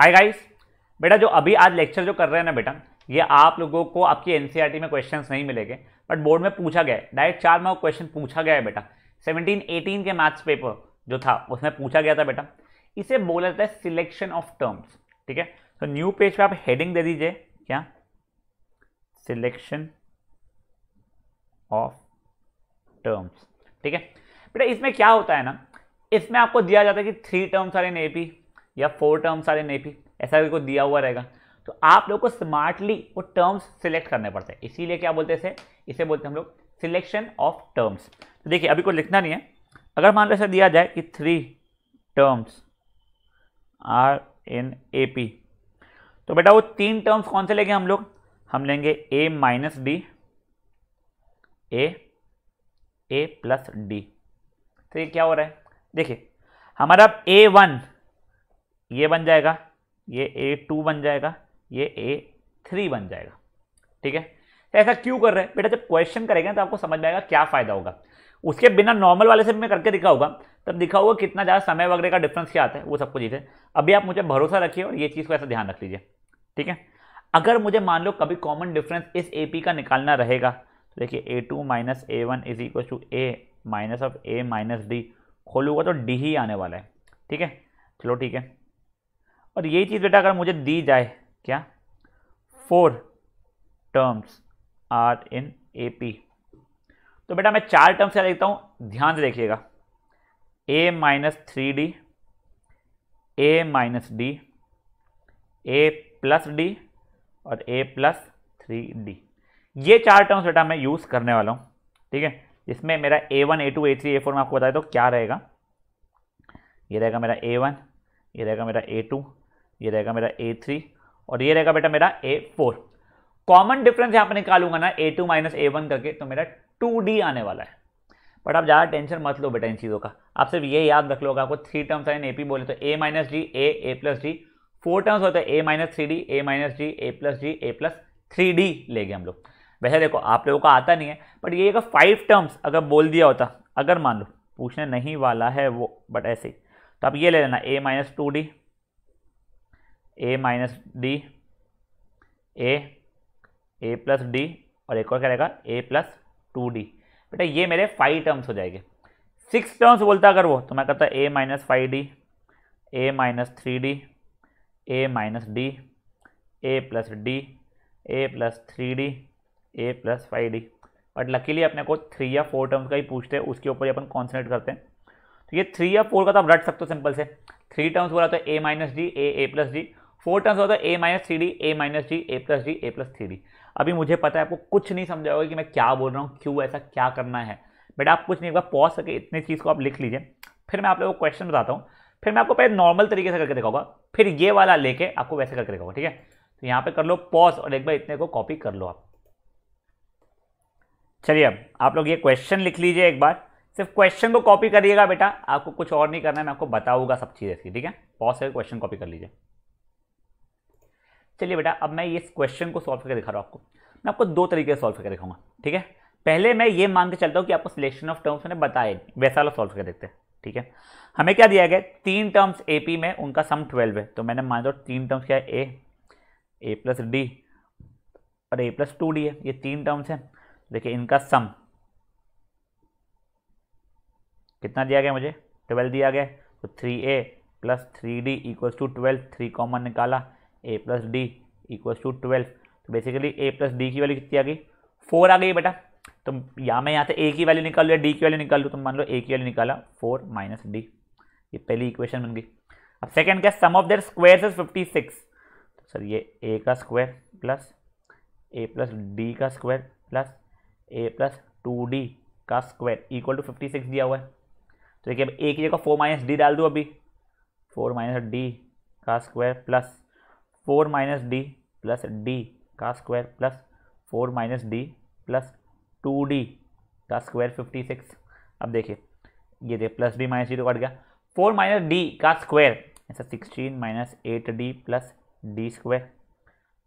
hi guys बेटा जो अभी आज लेक्चर जो कर रहे हैं ना बेटा ये आप लोगों को आपकी एनसीईआरटी e में क्वेश्चंस नहीं मिलेंगे बट बोर्ड में पूछा गया है डायरेक्ट चार मार्क क्वेश्चन पूछा गया है बेटा 17 18 के मैथ्स पेपर जो था उसमें पूछा गया था बेटा इसे बोला जाता है सिलेक्शन ऑफ टर्म्स ठीक है तो न्यू पेज पे आप हेडिंग दे दीजिए क्या सिलेक्शन ऑफ टर्म्स ठीक है बेटा इसमें क्या होता है ना इसमें आपको दिया जाता है कि three terms are in A P या four terms are in A P ऐसा भी कोई दिया हुआ रहेगा तो आप लोग को स्मार्टली वो टर्म्स सिलेक्ट करने पड़ते हैं इसीलिए क्या बोलते हैं इसे बोलते हैं हम लोग सिलेक्शन ऑफ टर्म्स तो देखिए अभी कोई लिखना नहीं है अगर मान लो ऐसा दिया जाए कि three terms are in A P तो बेटा वो तीन टर्म्स कौन से लेंगे हम लोग हम लेंगे A minus D A A plus D तो ये क्या हो रहा है देखिए हमारा ए वन ये बन जाएगा ये ए टू बन जाएगा ये ए थ्री बन जाएगा ठीक है तो ऐसा क्यों कर रहे हैं बेटा जब क्वेश्चन करेंगे तो आपको समझ में आएगा क्या फ़ायदा होगा उसके बिना नॉर्मल वाले से मैं करके दिखा होगा तब दिखा होगा कितना ज़्यादा समय वगैरह का डिफरेंस क्या आता है वो सब कुछ है अभी आप मुझे भरोसा रखिए और ये चीज़ को ऐसा ध्यान रख लीजिए ठीक है अगर मुझे मान लो कभी कॉमन डिफरेंस इस ए पी का निकालना रहेगा तो देखिए A two minus A one is equal to A minus of A minus D खोलूंगा तो डी ही आने वाला है ठीक है चलो ठीक है और यही चीज़ बेटा अगर मुझे दी जाए क्या four terms are in A P तो बेटा मैं चार टर्म्स क्या देखता हूँ ध्यान से देखिएगा A minus three D A minus D A plus D और ए प्लस थ्री डी ये चार टर्म्स बेटा मैं यूज़ करने वाला हूँ ठीक है इसमें मेरा A one A two A three A four में आपको बताया तो क्या रहेगा ये रहेगा मेरा ए वन ये रहेगा मेरा ए टू ये रहेगा मेरा ए थ्री और ये रहेगा बेटा मेरा ए फोर कॉमन डिफरेंस यहाँ पर निकालूंगा ना A two minus A one करके तो मेरा टू डी आने वाला है बट आप ज़्यादा टेंशन मत लो बेटा इन चीज़ों का आप सिर्फ ये याद रख लो अगर आपको थ्री टर्म्स आए ए पी बोले तो ए minus D A A plus D four terms होते हैं ए minus three D A minus D A plus D A plus three D ले गए हम लोग वैसे देखो आप लोगों को आता नहीं है बट ये अगर फाइव टर्म्स अगर बोल दिया होता अगर मान लो पूछने नहीं वाला है वो बट ऐसे ही तो आप ये ले लेना a minus two d A minus D A A plus D और एक और क्या रहेगा ए प्लस टू डी बेटा ये मेरे फाइव टर्म्स हो जाएंगे सिक्स टर्म्स बोलता अगर वो तो मैं कहता A minus five D A minus three D A minus D A plus D A plus three D A plus five D but luckily अपने को थ्री या फोर टर्म्स का ही पूछते हैं उसके ऊपर ही अपन कॉन्सेंट्रेट करते हैं तो ये थ्री या फोर का तो आप रट सकते हो सिंपल से थ्री टर्म्स बोला तो ए minus D A A plus D four terms होता है a minus three D A minus g a plus g a plus three d अभी मुझे पता है आपको कुछ नहीं समझा होगा कि मैं क्या बोल रहा हूँ क्यों ऐसा क्या करना है बेटा आप कुछ नहीं एक बार पॉज सके इतनी चीज़ को आप लिख लीजिए फिर मैं आप लोगों को क्वेश्चन बताता हूँ फिर मैं आपको पहले नॉर्मल तरीके से करके दिखाऊंगा फिर ये वाला लेके आपको वैसे करके दिखाऊंगा ठीक है तो यहाँ पे कर लो पॉज और एक बार इतने को कॉपी कर लो आप चलिए अब आप लोग ये क्वेश्चन लिख लीजिए एक बार सिर्फ क्वेश्चन को कॉपी करिएगा बेटा आपको कुछ और नहीं करना है मैं आपको बताऊंगा सब चीज़ें ऐसी ठीक है पॉज से क्वेश्चन कॉपी कर लीजिए चलिए बेटा अब मैं इस क्वेश्चन को सॉल्व करके दिखा रहा हूँ आपको मैं आपको दो तरीके से सॉल्व करके दिखाऊंगा ठीक है पहले मैं ये मान के चलता हूँ कि आपको सिलेक्शन ऑफ टर्म्स मैंने बताए वैसा वाला सॉल्व करके देखते हैं ठीक है हमें क्या दिया गया तीन टर्म्स ए पी में उनका सम ट्वेल्व है तो मैंने मान लो तीन टर्म्स क्या है ए ए प्लस डी और ए प्लस टू डी है ये तीन टर्म्स हैं देखिए इनका सम कितना दिया गया मुझे ट्वेल्व दिया गया तो three a plus three d equals to twelve three common निकाला a plus d equals to twelve तो बेसिकली ए प्लस डी की वैल्यू कितनी आ गई फोर आ गई बेटा तो या मैं यहाँ से ए की वैल्यू निकाल लूँ या डी की वैल्यू निकाल लूँ तो मान लो ए की वैल्यू निकाला फोर माइनस डी ये पहली इक्वेशन बन गई अब सेकेंड क्या sum of their square is fifty six तो सर ये ए का square plus a plus d का square plus a plus two d का square equal to fifty six दिया हुआ है तो देखिए अब ए की जगह फोर माइनस डी डाल दूँ अभी फोर माइनस डी का square plus four minus d plus d का square plus four minus d plus two d का स्क्वायर फिफ्टी सिक्स अब देखिए ये देखिए प्लस डी माइनस जीरो तो कट गया फोर माइनस डी का स्क्वायर ऐसा sixteen minus eight d plus d square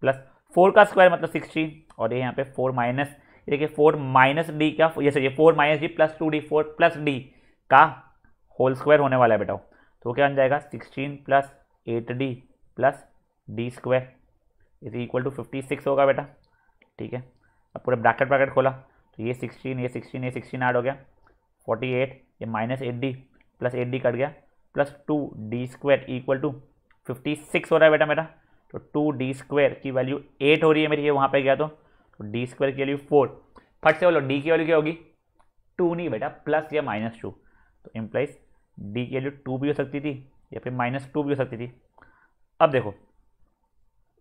plus four का स्क्वायर मतलब सिक्सटीन और ये यहाँ पे फोर माइनस देखिए फोर माइनस डी का ये ये four minus d plus two d four plus d का होल स्क्वायर होने वाला है बेटा तो क्या बन जाएगा sixteen plus eight d plus d square is equal to fifty six होगा बेटा ठीक है अब पूरा ब्रैकेट ब्रैकेट खोला तो ये सिक्सटीन ये सिक्सटीन ये सिक्सटीन ऐड हो गया फोर्टी एट ये minus eight d plus eight d कट गया plus two d square equal to fifty six हो रहा है बेटा मेरा तो टू डी स्क्वायर की वैल्यू एट हो रही है मेरी ये वहाँ पर गया तो, तो डी स्क्वायर की वैल्यू फोर फट से बोलो डी की वैल्यू क्या होगी टू नहीं बेटा प्लस या माइनस टू तो इम्प्लाइज डी की वैल्यू टू भी हो सकती थी या फिर माइनस टू भी हो सकती थी अब देखो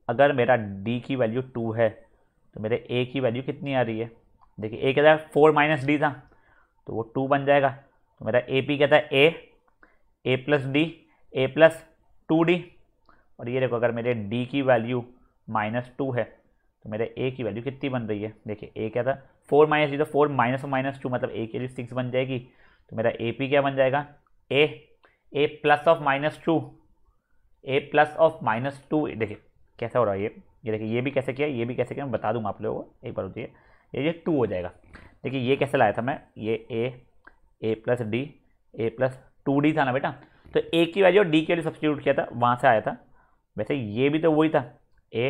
अगर मेरा डी की वैल्यू टू है तो मेरे ए की वैल्यू कितनी आ रही है देखिए ए कहता है फोर माइनस डी था तो वो टू बन जाएगा तो मेरा ए पी कहता है a A plus D A plus two d और ये देखो अगर मेरे डी की वैल्यू माइनस टू है तो मेरे ए की वैल्यू कितनी बन रही है देखिए ए क्या था फोर माइनस डी तो फोर माइनस और माइनस टू मतलब ए की वैल्यू सिक्स बन जाएगी तो मेरा ए पी क्या बन जाएगा a A plus of minus two a plus of minus two देखिए कैसा हो रहा है ये ये देखिए ये भी कैसे किया ये भी कैसे किया मैं बता दूंगा आप लोगों को एक बार होती है ये ये टू हो जाएगा देखिए ये कैसे लाया था मैं ये a A plus D A plus two d था ना बेटा तो ए की वैल्यू और डी की वैल्यू सब्सिट्यूट किया था वहाँ से आया था वैसे ये भी तो वही था ए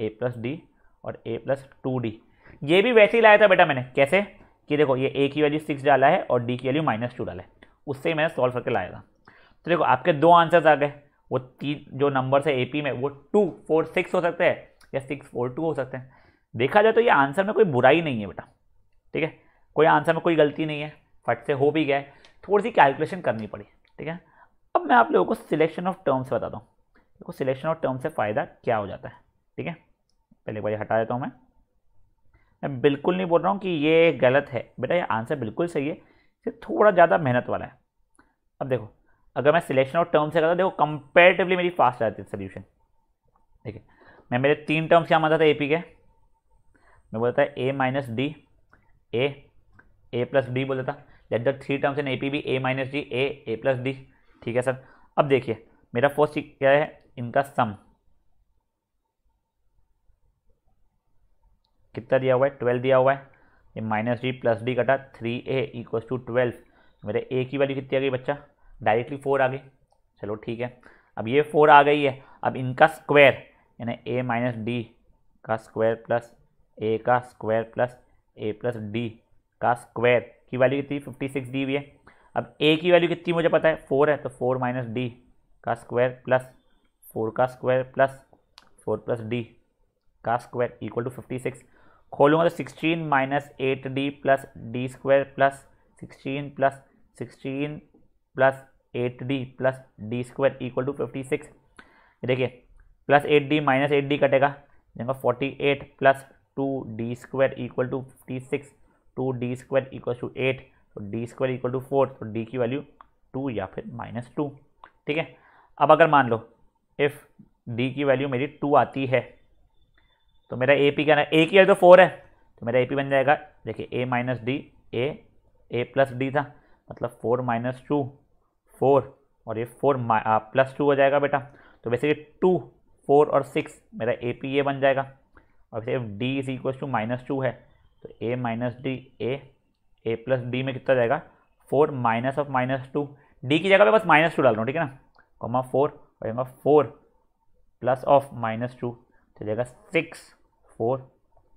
ए प्लस डी और ए प्लस टू डी ये भी वैसे ही लाया था बेटा मैंने कैसे कि देखो ये ए की वैल्यू सिक्स डाला है और डी की वैल्यू माइनस टू डाला है उससे ही मैंने सॉल्व करके लाया था तो देखो आपके दो आंसर्स आ गए वो तीन जो नंबर्स है ए में वो टू फोर सिक्स हो सकते हैं या सिक्स फोर टू हो सकते हैं देखा जाए तो ये आंसर में कोई बुराई नहीं है बेटा ठीक है कोई आंसर में कोई गलती नहीं है फट से हो भी गया है थोड़ी सी कैलकुलेशन करनी पड़ी ठीक है अब मैं आप लोगों को सिलेक्शन ऑफ टर्म्स बताता हूँ देखो सिलेक्शन ऑफ टर्म्स से फ़ायदा क्या हो जाता है ठीक है पहले बार हटा देता हूँ मैं मैं बिल्कुल नहीं बोल रहा हूँ कि ये गलत है बेटा ये आंसर बिल्कुल सही है सिर्फ थोड़ा ज़्यादा मेहनत वाला है अब देखो अगर मैं सिलेक्शन ऑफ टर्म से करता देखो कंपेरेटिवली मेरी फास्ट आती है सोल्यूशन ठीक है मैं मेरे तीन टर्म्स क्या मानता था ए पी के मैं बोलता था a minus D A A plus d बोलता था let the three terms in A P be a minus D A A plus d ठीक है सर अब देखिए मेरा फर्स्ट क्या है इनका सम कितना दिया हुआ है ट्वेल्व दिया हुआ है ये माइनस डी प्लस डी कटा three a equal to twelve मेरे ए की वैल्यू कितनी आ गई बच्चा डायरेक्टली फोर आ गई चलो ठीक है अब ये फोर आ गई है अब इनका स्क्वायर यानी ए माइनस डी का स्क्वायर प्लस ए का square plus a plus d का स्क्वायर की वैल्यू कितनी फिफ्टी सिक्स दी हुई है अब ए की वैल्यू कितनी मुझे पता है फोर है तो फोर माइनस डी का स्क्वायर प्लस फोर का square plus four plus d का square equal to fifty six खोलूँगा तो sixteen minus eight d plus d square plus sixteen plus sixteen plus eight d plus d square equal to fifty six देखिए plus eight d minus eight d कटेगा देखो forty eight plus two d square equal to fifty six two d square equal to eight तो d square equal to four तो d की value two या फिर minus two ठीक है अब अगर मान लो इफ़ डी की वैल्यू मेरी टू आती है तो मेरा ए पी क्या ए की वैल्यू तो फोर है तो मेरा ए पी बन जाएगा देखिए a minus D A A plus d था मतलब फोर माइनस टू फोर और ये फोर प्लस टू हो जाएगा बेटा तो वैसे ये टू फोर और सिक्स मेरा ए पी ए बन जाएगा और वैसे d is equal to minus two है तो ए minus D A A plus d में कितना जाएगा four minus of minus two d की जगह पे बस माइनस टू डाल रहा हूँ ठीक है ना कॉमा फोर और यहाँ four plus of minus two तो जाएगा सिक्स फोर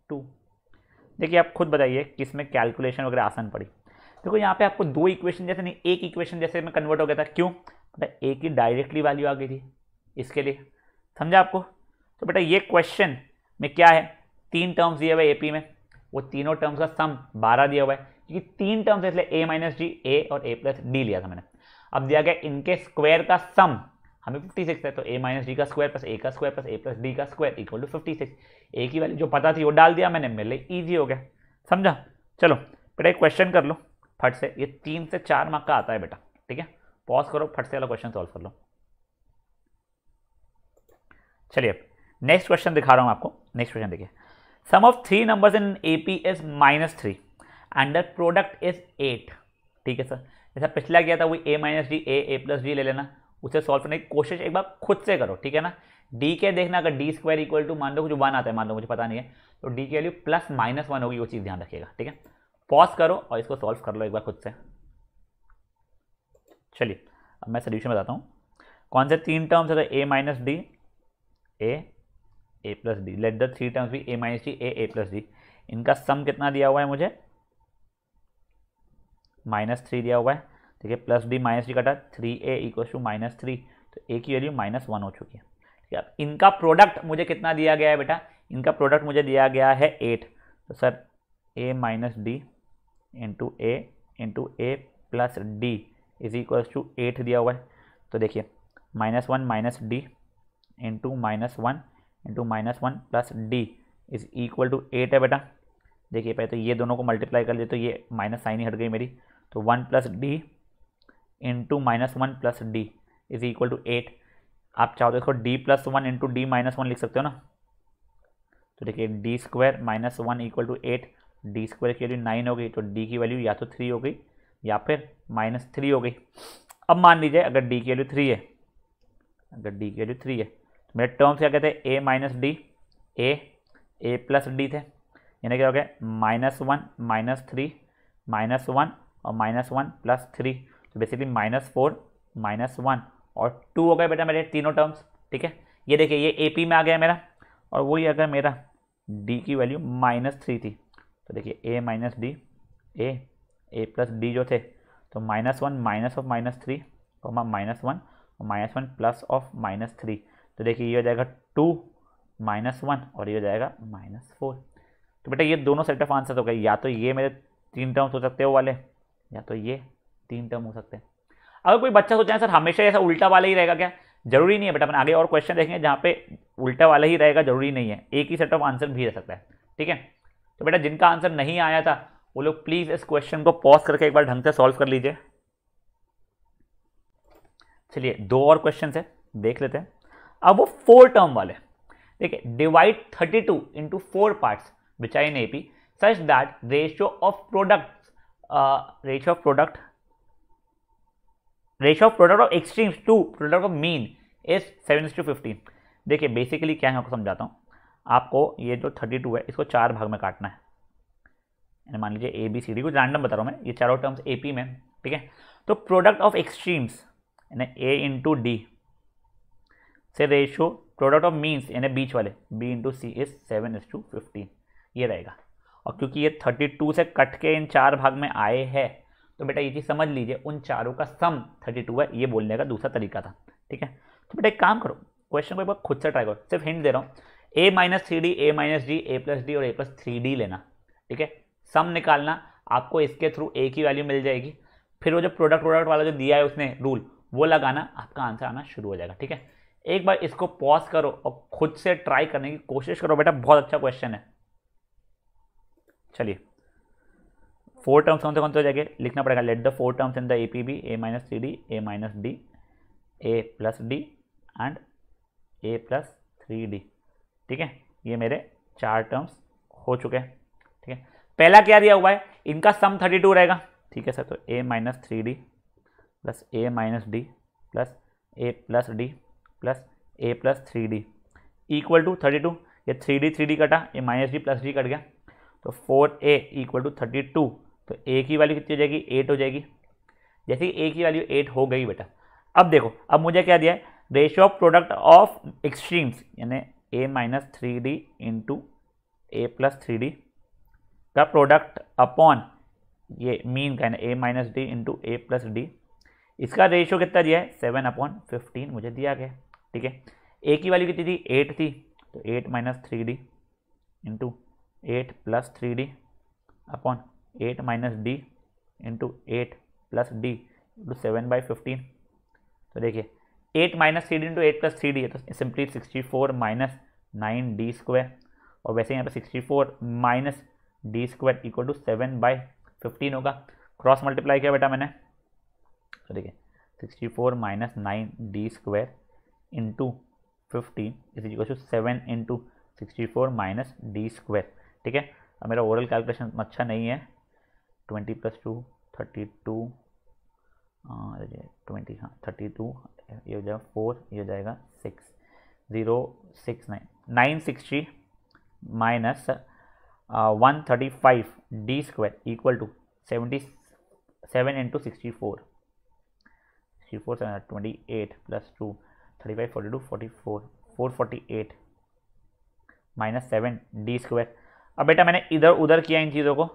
टू देखिए आप खुद बताइए किस में कैलकुलेशन वगैरह आसान पड़ी देखो यहाँ पे आपको दो इक्वेशन जैसे नहीं एक इक्वेशन जैसे में कन्वर्ट हो गया था क्यों बेटा ए की डायरेक्टली वैल्यू आ गई थी इसके लिए समझा आपको तो बेटा ये क्वेश्चन में क्या है तीन टर्म्स दिए हुए ए पी में वो तीनों टर्म्स का सम बारह दिया हुआ है क्योंकि तीन टर्म्स इसलिए ए माइनस जी ए और ए प्लस डी लिया था मैंने अब दिया गया इनके स्क्वायर का सम हमें फिफ्टी सिक्स है तो ए माइनस डी का स्क्वायर प्लस ए का square plus a plus d का square equal to fifty six a की वैल्यू जो पता थी वो डाल दिया मैंने मेरे लिए ईजी हो गया समझा चलो बेटा एक क्वेश्चन कर लो फट से ये तीन से चार मार्क का आता है बेटा ठीक है पॉज करो फट से वाला क्वेश्चन सॉल्व कर लो चलिए नेक्स्ट क्वेश्चन दिखा रहा हूँ आपको नेक्स्ट क्वेश्चन देखिए sum of three numbers in A AP is minus three and the product is eight ठीक है सर जैसा पिछला गया था वही a minus D A A plus d ले लेना उसे सॉल्व करने की कोशिश एक बार खुद से करो ठीक है ना डी के देखना अगर डी स्क्वायर इक्वल टू मान लो कुछ वन आता है मान लो मुझे पता नहीं है तो डी की वैल्यू प्लस माइनस वन होगी वो चीज़ ध्यान रखिएगा ठीक है पॉज करो और इसको सॉल्व कर लो एक बार खुद से चलिए अब मैं सोल्यूशन बताता हूँ कौन से तीन टर्म्स है तो ए minus D A A plus d let the three terms भी a minus D A A plus d इनका सम कितना दिया हुआ है मुझे माइनस थ्री दिया हुआ है ठीक है प्लस डी माइनस डी कटा three a equal to minus three तो ए की वैल्यू माइनस वन हो चुकी है ठीक है इनका प्रोडक्ट मुझे कितना दिया गया है बेटा इनका प्रोडक्ट मुझे दिया गया है एट तो sir a minus d into a into a plus d is equals to eight दिया हुआ है तो देखिए minus one minus d into minus one into minus one plus d is equal to eight है बेटा देखिए पहले तो ये दोनों को मल्टीप्लाई कर ले तो ये माइनस साइन ही हट गई मेरी तो one plus d into minus one plus d is equal to eight आप चाहो तो इसको d plus one into d minus one लिख सकते हो ना तो देखिए d square minus one equal to eight d square की वैल्यू नाइन हो गई तो डी की वैल्यू या तो थ्री हो गई या फिर माइनस थ्री हो गई अब मान लीजिए अगर डी की वैल्यू थ्री है अगर डी की वैल्यू थ्री है तो मेरे टर्म्स क्या कहते हैं ए minus D A A plus d थे यानी क्या हो गया minus one minus three minus one और माइनस वन प्लस थ्री तो basically minus four minus one और टू हो गए बेटा मेरे तीनों टर्म्स ठीक है ये देखिए ये ए पी में आ गया मेरा और वही अगर मेरा डी की वैल्यू माइनस थ्री थी तो देखिए a minus D A A plus d जो थे तो minus one minus of minus three comma minus one और minus one plus of minus three तो देखिए ये हो जाएगा टू माइनस वन और ये हो जाएगा माइनस फोर तो बेटा ये दोनों सेट ऑफ आंसर हो गए या तो ये मेरे तीन टर्म्स हो सकते हो वाले या तो ये तीन टर्म हो सकते हैं अगर कोई बच्चा सोचा है सर हमेशा ऐसा उल्टा वाला ही रहेगा क्या जरूरी नहीं है बेटा अपने आगे और क्वेश्चन देखेंगे जहाँ पे उल्टा वाला ही रहेगा जरूरी नहीं है एक ही सेट ऑफ आंसर भी रह सकता है ठीक है तो बेटा जिनका आंसर नहीं आया था वो लोग प्लीज़ इस क्वेश्चन को पॉज करके एक बार ढंग से सॉल्व कर लीजिए चलिए दो और क्वेश्चन है देख लेते हैं अब वो फोर टर्म वाले देखिए divide thirty two into four parts which in I AP such that ratio of product ratio of product ratio of product of extremes to product of mean is seven to fifteen देखिए basically क्या है आपको समझाता हूँ आपको ये जो thirty two है इसको चार भाग में काटना है यानी मान लीजिए ए बी सी डी को रैंडम बता रहा हूँ मैं ये चारों टर्म्स ए पी में ठीक है तो प्रोडक्ट ऑफ एक्सट्रीम्स यानी ए इंटू डी से रेशो प्रोडक्ट ऑफ मीन्स यानी बीच वाले b into c is seven is to fifteen ये रहेगा और क्योंकि ये थर्टी टू से कट के इन चार भाग में आए हैं तो बेटा ये चीज़ समझ लीजिए उन चारों का सम थर्टी टू है ये बोलने का दूसरा तरीका था ठीक है तो बेटा एक काम करो क्वेश्चन को एक बार खुद से ट्राई करो सिर्फ हिंट दे रहा हूँ a minus three D A minus D A plus D और ए प्लस थ्री डी लेना ठीक है सम निकालना आपको इसके थ्रू ए की वैल्यू मिल जाएगी फिर वो जो प्रोडक्ट प्रोडक्ट वाला जो दिया है उसने रूल वो लगाना आपका आंसर आना शुरू हो जाएगा ठीक है एक बार इसको पॉज करो और खुद से ट्राई करने की कोशिश करो बेटा बहुत अच्छा क्वेश्चन है चलिए फोर टर्म्स कौन से कौन से हो जाएंगे लिखना पड़ेगा let the four terms in the A P be a minus three D A minus D A plus d and a plus three d ठीक है ये मेरे चार टर्म्स हो चुके हैं ठीक है पहला क्या दिया हुआ है इनका सम थर्टी टू रहेगा ठीक है सर तो ए minus three d plus a minus d plus a plus d plus a plus three d equal to thirty two ये थ्री डी थ्री डी कटा ये माइनस डी प्लस डी कट गया तो four a equal to thirty two तो a की value कितनी हो जाएगी एट हो जाएगी जैसे ए की वैल्यू एट हो गई बेटा अब देखो अब मुझे क्या दिया है ratio of product of extremes यानी a minus three d into a plus three d का प्रोडक्ट अपॉन ये मीन का है ना a minus d into a plus d इसका रेशियो कितना दिया है सेवन अपॉन फिफ्टीन मुझे दिया गया ठीक है ए की वैल्यू कितनी थी एट थी तो eight minus three d into eight plus three d upon eight minus d into eight plus d into seven by fifteen तो देखिए eight minus three d into eight plus three d है तो simply sixty four minus nine d square और वैसे यहाँ पे sixty four minus d square equal to seven by fifteen होगा cross multiply किया बेटा मैंने तो देखिए sixty four minus nine d square into fifteen is equal to seven into sixty four minus d square ठीक है अब मेरा ओवरऑल कैलकुलेशन अच्छा नहीं है twenty plus two thirty two twenty हाँ थर्टी टू हाँ, ये हो जाएगा फोर ये हो जाएगा six zero six nine nine sixty minus one thirty five d square equal to seventy seven into sixty four sixty four seven twenty eight plus two thirty five forty two forty four four forty eight minus seven d square अब बेटा मैंने इधर उधर किया इन चीज़ों को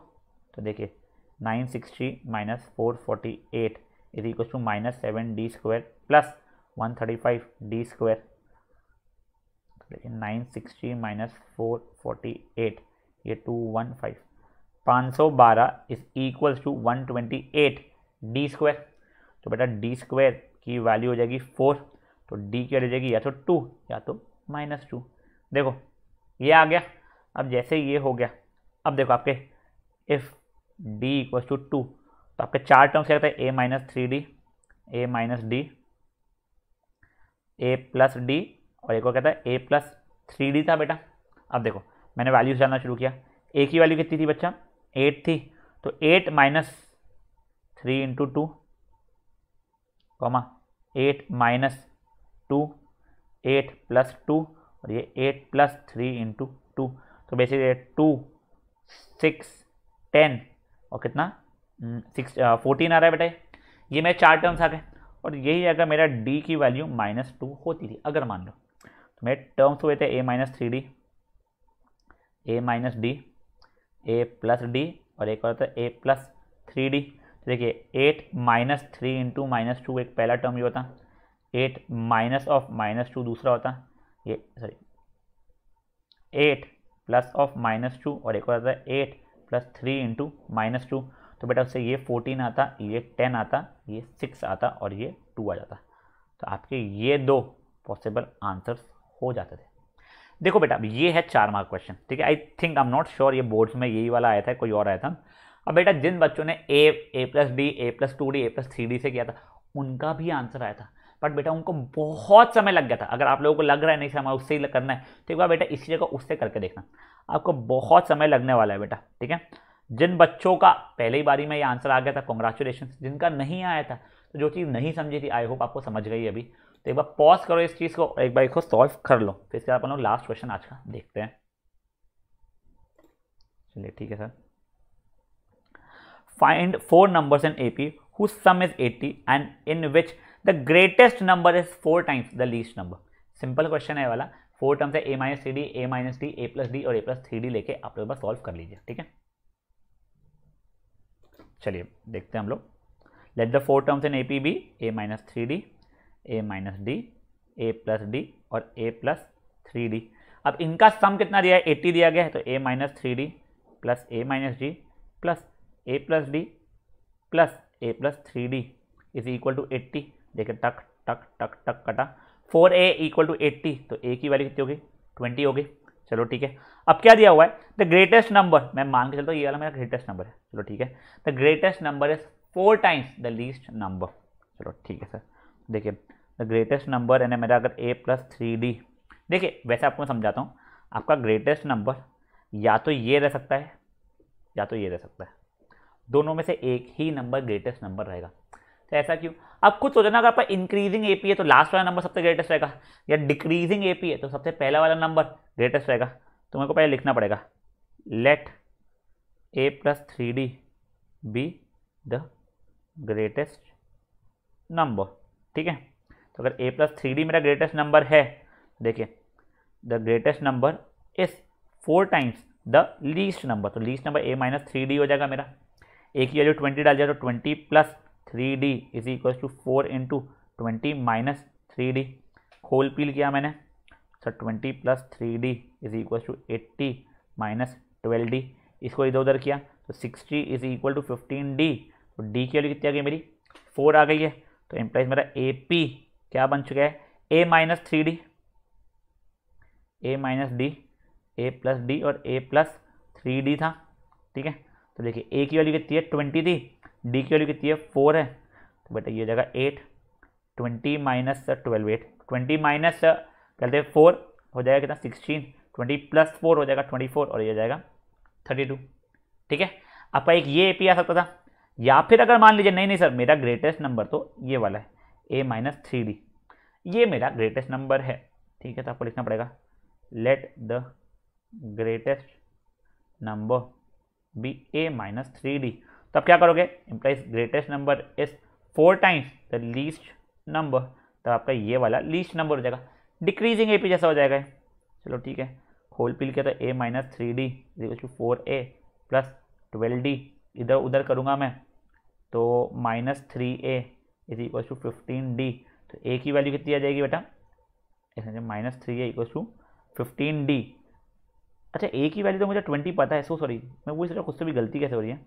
तो देखिए nine sixty minus four forty eight is equal to minus seven d square plus one thirty five d square nine sixty minus four forty eight ये टू वन फाइव पाँच सौ बारह is equals to one twenty eight d square तो बेटा D square की value हो जाएगी four तो डी क्या हो जाएगी या तो टू या तो माइनस टू देखो ये आ गया अब जैसे ये हो गया अब देखो आपके if d equals to two तो आपके चार टर्म्स क्या रहता a minus three D A minus D A plus D और एक और कहता है ए प्लस थ्री डी था बेटा अब देखो मैंने वैल्यूज जानना शुरू किया ए की वैल्यू कितनी थी बच्चा एट थी तो eight minus three into two comma eight minus two eight plus two और ये eight plus three into two तो बेसिकली टू सिक्स टेन और कितना सिक्स हम्म, फोर्टीन आ रहा है बेटे ये मेरे चार टर्म्स आ गए और यही अगर मेरा डी की वैल्यू माइनस टू होती थी अगर मान लो तो मेरे टर्म्स हुए थे a minus three D A minus D A plus D और एक और था ए प्लस थ्री डी तो देखिए eight minus three into minus two एक पहला टर्म ये होता eight minus of minus two दूसरा होता ये sorry eight plus of minus two और एक और था eight plus three into minus two तो बेटा उससे ये फोर्टीन आता ये टेन आता ये सिक्स आता और ये टू आ जाता तो आपके ये दो पॉसिबल आंसर्स हो जाते थे देखो बेटा ये है चार मार्क क्वेश्चन ठीक है I think I am not sure ये बोर्ड्स में यही वाला आया था कोई और आया था अब बेटा जिन बच्चों ने a A plus D A plus two d A plus three d से किया था उनका भी आंसर आया था बट बेटा उनको बहुत समय लग गया था अगर आप लोगों को लग रहा है नहीं समय उससे ही करना है तो एक बार बेटा इसी जगह उससे करके देखना आपको बहुत समय लगने वाला है बेटा ठीक है जिन बच्चों का पहले ही बारी में ये आंसर आ गया था कॉन्ग्रेचुलेशन जिनका नहीं आया था तो जो चीज़ नहीं समझी थी आई होप आपको समझ गई अभी तो एक बार पॉज करो इस चीज़ को एक बार इसको सॉल्व कर लो फिर इसके बाद अपन लोग लास्ट क्वेश्चन आज का देखते हैं चलिए ठीक है sir find four numbers in A P who sum is 80 and in which the greatest number is four times the least number simple question है वाला फोर टर्म्स है a minus c d A minus D A plus D और ए plus three D लेके आप लोग solve कर लीजिए ठीक है चलिए देखते हैं हम लोग let the four terms in A P be a minus three D A minus D A plus D और ए प्लस थ्री डी अब इनका सम कितना दिया है एट्टी दिया गया है तो ए minus three d plus a minus d plus a plus d plus a plus three d is equal to eighty देखिए टक टक टक टक कटा four a equal to eighty तो ए की वैल्यू कितनी होगी ट्वेंटी होगी चलो ठीक है अब क्या दिया हुआ है द ग्रेटेस्ट नंबर मैं मान के चलता हूँ ये वाला मेरा ग्रेटेस्ट नंबर है चलो ठीक है the greatest number is four times the least number चलो ठीक है सर देखिए द ग्रेटेस्ट नंबर यानी मेरा अगर ए प्लस थ्री डी देखिए वैसे आपको मैं समझाता हूँ आपका ग्रेटेस्ट नंबर या तो ये रह सकता है या तो ये रह सकता है दोनों में से एक ही नंबर ग्रेटेस्ट नंबर रहेगा तो ऐसा क्यों अब खुद सोचना अगर आपका इंक्रीजिंग ए है तो लास्ट वाला नंबर सबसे ग्रेटेस्ट रहेगा या डिक्रीजिंग ए है तो सबसे पहला वाला नंबर ग्रेटेस्ट रहेगा तो मेरे को पहले लिखना पड़ेगा let a plus three d be the greatest number ठीक है तो अगर ए प्लस थ्री डी मेरा ग्रेटेस्ट नंबर है देखिए the greatest number is four times the least number तो least number a minus three d हो जाएगा मेरा ए की वैल्यू ट्वेंटी डाल जाए तो twenty plus three d is equal to four into twenty minus three d whole पील किया मैंने sir twenty plus three d is equal to eighty minus twelve d इसको इधर उधर किया तो sixty is equal to fifteen d तो d की वैल्यू कितनी आ गई मेरी फोर आ गई है तो एम्प्लाइज मेरा ए पी क्या बन चुका है a minus three D A minus D A plus D और ए प्लस थ्री डी था ठीक है तो देखिए ए की वैल्यू कितनी है ट्वेंटी थी डी की वैल्यू कितनी है फोर है तो बेटा ये हो जाएगा eight twenty minus twelve eight twenty minus कहते हैं फोर हो जाएगा कितना सिक्सटीन ट्वेंटी प्लस फोर हो जाएगा ट्वेंटी फोर और ये हो जाएगा थर्टी टू ठीक है आपका एक ये ए पी आ सकता था या फिर अगर मान लीजिए नहीं नहीं सर मेरा ग्रेटेस्ट नंबर तो ये वाला है ए माइनस थ्री डी ये मेरा ग्रेटेस्ट नंबर है ठीक है तो आपको लिखना पड़ेगा let the greatest number be a minus three d तब क्या करोगे implies greatest number is four times the least number तब आपका ये वाला लीस्ट नंबर हो जाएगा डिक्रीजिंग ए पी जैसा हो जाएगा चलो ठीक है होल पिल के तो ए minus three d to four a plus twelve d इधर उधर करूँगा मैं तो minus three a is equal to fifteen d तो ए की वैल्यू कितनी आ जाएगी बेटा ऐसे minus three a equal to fifteen d अच्छा ए की वैल्यू तो मुझे ट्वेंटी पता है सो सॉरी मैं वो सोचा कुछ से तो भी गलती कैसे हो रही है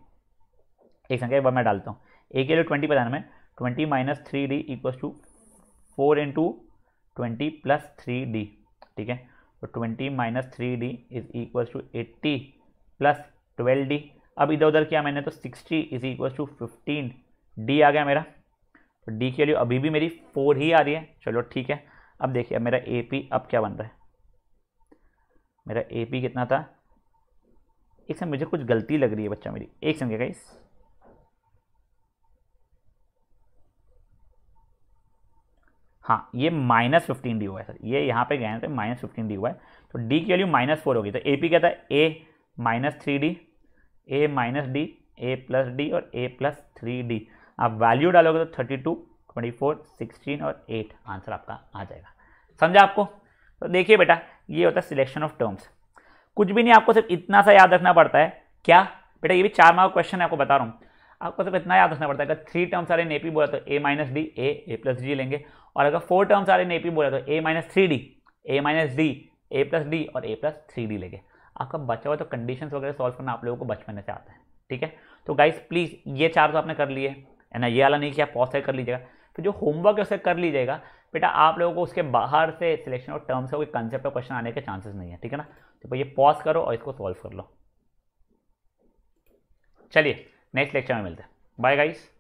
एक संख्या एक बार मैं डालता हूँ ए के लिए ट्वेंटी बताना मैं twenty minus three d equal to four into twenty plus three d ठीक है तो twenty minus three d is equal to eighty plus twelve d अब इधर उधर किया मैंने तो sixty is equal to fifteen d आ गया मेरा तो डी की वैल्यू अभी भी मेरी फोर ही आ रही है चलो ठीक है अब देखिए अब मेरा ए पी अब क्या बन रहा है मेरा ए पी कितना था इसमें मुझे कुछ गलती लग रही है बच्चा मेरी एक संख्या का इस हाँ ये माइनस फिफ्टीन डी हुआ है सर ये यहाँ पे गए थे तो माइनस फिफ्टीन डी हुआ है तो डी की वैल्यू माइनस फोर होगी तो ए पी क्या था a minus three D A minus D A plus D और ए प्लस थ्री डी आप वैल्यू डालोगे तो thirty two twenty four sixteen और एट आंसर आपका आ जाएगा समझा आपको तो देखिए बेटा ये होता है सिलेक्शन ऑफ टर्म्स कुछ भी नहीं आपको सिर्फ इतना सा याद रखना पड़ता है क्या बेटा ये भी चार मार्क क्वेश्चन है आपको बता रहा हूँ आपको सिर्फ इतना याद रखना पड़ता है अगर थ्री टर्म्स आ रहे हैं ए पी बोला तो ए minus D A A plus d लेंगे और अगर फोर टर्म्स आ रहे हैं एपी पी बोला तो ए minus three D A minus D A plus D और ए प्लस थ्री डी लेके आपका बचा हुआ तो कंडीशंस वगैरह सॉल्व करना आप लोगों को बचपन में से आता है ठीक है तो गाइस प्लीज़ ये चार तो आपने कर लिए है ना ये वाला नहीं किया पॉज कर लीजिएगा तो जो होमवर्क है उसे कर लीजिएगा बेटा आप लोगों को उसके बाहर से सिलेक्शन और टर्म्स का कोई कंसेप्ट और क्वेश्चन आने के चांसेस नहीं है ठीक है ना तो ये पॉज करो और इसको सॉल्व कर लो चलिए नेक्स्ट लेक्चर में मिलते हैं बाय गाइस